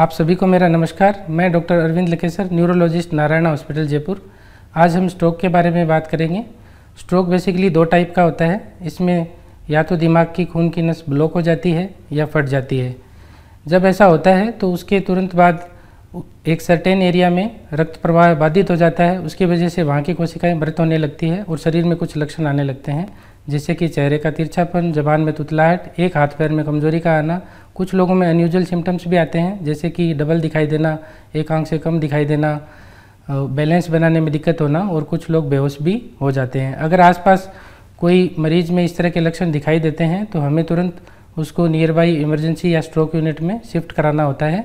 आप सभी को मेरा नमस्कार मैं doctor Arvind Lakesar neurologist Narayana hospital Jaipur आज हम स्ट्रोक के बारे में बात करेंगे स्ट्रोक बेसिकली दो टाइप का होता है इसमें या तो दिमाग की खून की नस ब्लॉक हो जाती है या फट जाती है जब ऐसा होता है तो उसके तुरंत बाद एक सर्टेन एरिया में रक्त प्रवाह बाधित हो जाता है उसकी वजह से वहाँ की कोशिकाएँ मृत होने लगती है और शरीर में कुछ लक्षण आने लगते हैं जैसे कि चेहरे का तिरछापन जबान में तुतलाहट एक हाथ पैर में कमजोरी का आना कुछ लोगों में अनयूजल सिम्टम्स भी आते हैं जैसे कि डबल दिखाई देना एक आंख से कम दिखाई देना बैलेंस बनाने में दिक्कत होना और कुछ लोग बेहोश भी हो जाते हैं अगर आसपास कोई मरीज में इस तरह के लक्षण दिखाई देते हैं तो हमें तुरंत उसको नियर बाई इमरजेंसी या स्ट्रोक यूनिट में शिफ्ट कराना होता है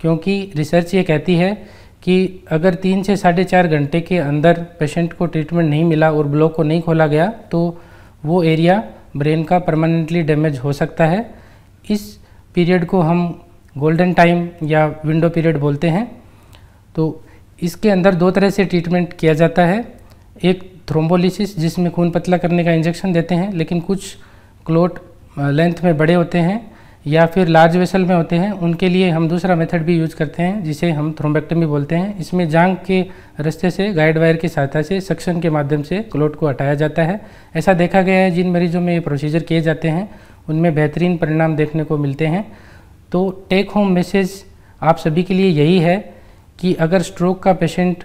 क्योंकि रिसर्च ये कहती है कि अगर तीन से साढ़े चार घंटे के अंदर पेशेंट को ट्रीटमेंट नहीं मिला और ब्लॉक को नहीं खोला गया तो वो एरिया ब्रेन का परमानेंटली डैमेज हो सकता है इस पीरियड को हम गोल्डन टाइम या विंडो पीरियड बोलते हैं तो इसके अंदर दो तरह से ट्रीटमेंट किया जाता है एक थ्रोम्बोलिसिस जिसमें खून पतला करने का इंजेक्शन देते हैं लेकिन कुछ क्लोट लेंथ में बड़े होते हैं या फिर लार्ज वेसल में होते हैं उनके लिए हम दूसरा मेथड भी यूज करते हैं जिसे हम थ्रोम्बेक्टमी बोलते हैं इसमें जांग के रस्ते से गाइड वायर की सहायता से सक्शन के माध्यम से क्लोट को हटाया जाता है ऐसा देखा गया है जिन मरीजों में ये प्रोसीजर किए जाते हैं उनमें बेहतरीन परिणाम देखने को मिलते हैं तो टेक होम मैसेज आप सभी के लिए यही है कि अगर स्ट्रोक का पेशेंट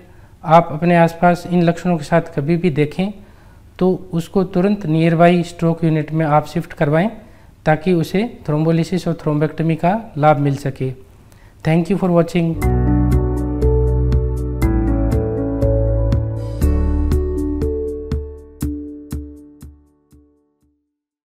आप अपने आसपास इन लक्षणों के साथ कभी भी देखें तो उसको तुरंत नियर बाई स्ट्रोक यूनिट में आप शिफ्ट करवाएं ताकि उसे थ्रोम्बोलिसिस और थ्रोम्बेक्टमी का लाभ मिल सके थैंक यू फॉर वॉचिंग